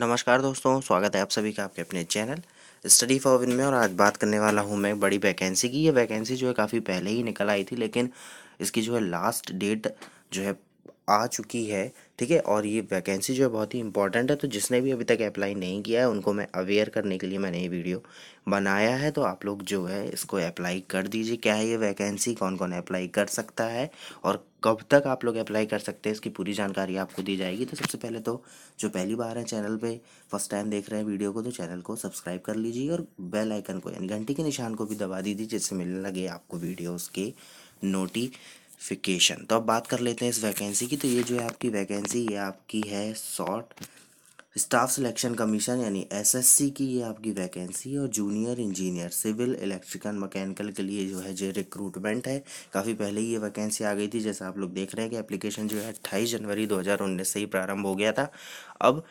नमस्कार दोस्तों स्वागत है आप सभी का आपके अपने चैनल स्टडी फॉर विन में और आज बात करने वाला हूँ मैं बड़ी वैकेंसी की ये वैकेंसी जो है काफ़ी पहले ही निकल आई थी लेकिन इसकी जो है लास्ट डेट जो है आ चुकी है ठीक है और ये वैकेंसी जो है बहुत ही इंपॉर्टेंट है तो जिसने भी अभी तक अप्लाई नहीं किया है उनको मैं अवेयर करने के लिए मैंने ये वीडियो बनाया है तो आप लोग जो है इसको अप्लाई कर दीजिए क्या है ये वैकेंसी कौन कौन अप्लाई कर सकता है और कब तक आप लोग अप्लाई कर सकते हैं इसकी पूरी जानकारी आपको दी जाएगी तो सबसे पहले तो जो पहली बार है चैनल पे फर्स्ट टाइम देख रहे हैं वीडियो को तो चैनल को सब्सक्राइब कर लीजिए और बेल आइकन को यानी घंटी के निशान को भी दबा दीजिए जिससे मिलने लगे आपको वीडियोज़ के नोटी क्वालिफिकेशन तो अब बात कर लेते हैं इस वैकेंसी की तो ये जो है आपकी वैकेंसी ये आपकी है शॉर्ट स्टाफ सिलेक्शन कमीशन यानी एसएससी की ये आपकी वैकेंसी और junior engineer civil electrical mechanical के लिए जो है जो रिक्रूटमेंट है काफ़ी पहले ही ये वैकेंसी आ गई थी जैसा आप लोग देख रहे हैं कि एप्लीकेशन जो है अट्ठाईस जनवरी दो से ही प्रारंभ हो गया था अब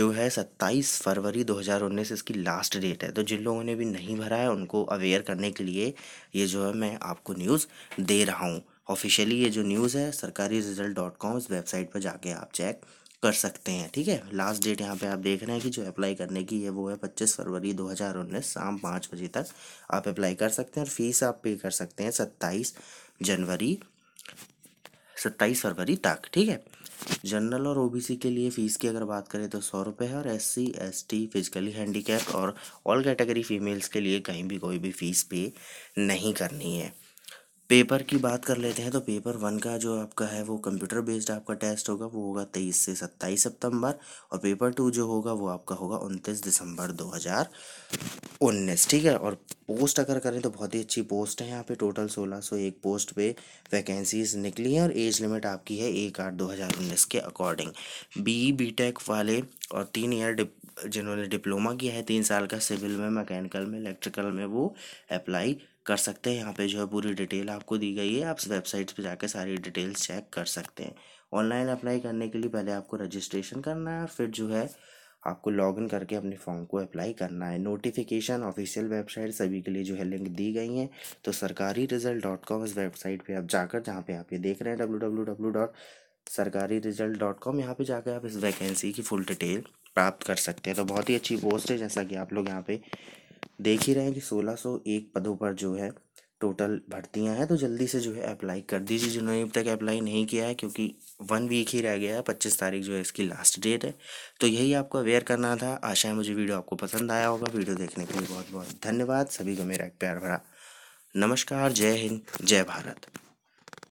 जो है सत्ताईस फरवरी दो हज़ार उन्नीस इसकी लास्ट डेट है तो जिन लोगों ने भी नहीं भरा है उनको अवेयर करने के लिए ये जो है मैं आपको न्यूज़ दे रहा हूँ ऑफिशियली ये जो न्यूज़ है सरकारी रिजल्ट डॉट कॉम इस वेबसाइट पर जाके आप चेक कर सकते हैं ठीक है लास्ट डेट यहाँ पे आप देख रहे हैं कि जो अप्लाई करने की है वो है पच्चीस फरवरी दो हज़ार उन्नीस शाम पाँच बजे तक आप अप्लाई कर सकते हैं और फीस आप पे कर सकते हैं सत्ताईस जनवरी सत्ताईस फरवरी तक ठीक है जनरल और ओबीसी के लिए फ़ीस की अगर बात करें तो सौ रुपये है और S C S T physically handicap और ऑल कैटेगरी फीमेल्स के लिए कहीं भी कोई भी फ़ीस पे नहीं करनी है पेपर की बात कर लेते हैं तो पेपर वन का जो आपका है वो कंप्यूटर बेस्ड आपका टेस्ट होगा वो होगा तेईस से सत्ताईस सितंबर और पेपर टू जो होगा वो आपका होगा उनतीस दिसंबर दो हज़ार उन्नीस ठीक है और पोस्ट अगर करें तो बहुत ही अच्छी पोस्ट है यहाँ पे टोटल सोलह सौ एक पोस्ट पे वैकेंसीज निकली हैं और एज लिमिट आपकी है एक आठ दो हज़ार उन्नीस के अकॉर्डिंग बी बी टेक वाले और तीन ईयर जिन्होंने डिप्लोमा किया है तीन साल का सिविल में मैकेनिकल में इलेक्ट्रिकल में वो अप्लाई कर सकते हैं यहाँ पे जो है पूरी डिटेल आपको दी गई है आप वेबसाइट पे जाकर सारी डिटेल्स चेक कर सकते हैं ऑनलाइन अप्लाई करने के लिए पहले आपको रजिस्ट्रेशन करना है फिर जो है आपको लॉग इन करके अपने फॉर्म को अप्लाई करना है नोटिफिकेशन ऑफिशियल वेबसाइट सभी के लिए जो है लिंक दी गई हैं तो सरकारी रिजल्ट डॉट कॉम इस वेबसाइट पे आप जाकर जहाँ पे आप ये देख रहे हैं W W W dot Sarkari result dot com यहाँ पर जाकर आप इस वैकेंसी की फुल डिटेल प्राप्त कर सकते हैं तो बहुत ही अच्छी पोस्ट है जैसा कि आप लोग यहाँ पे देख ही रहे हैं कि 1601 पदों पर जो है टोटल भर्तियाँ हैं तो जल्दी से जो है अप्लाई कर दीजिए जिन्होंने अब तक अप्लाई नहीं किया है क्योंकि वन वीक ही रह गया है पच्चीस तारीख जो है इसकी लास्ट डेट है तो यही आपको अवेयर करना था आशा है मुझे वीडियो आपको पसंद आया होगा वीडियो देखने के लिए बहुत बहुत धन्यवाद सभी को मेरा एक प्यार भरा नमस्कार जय हिंद जय भारत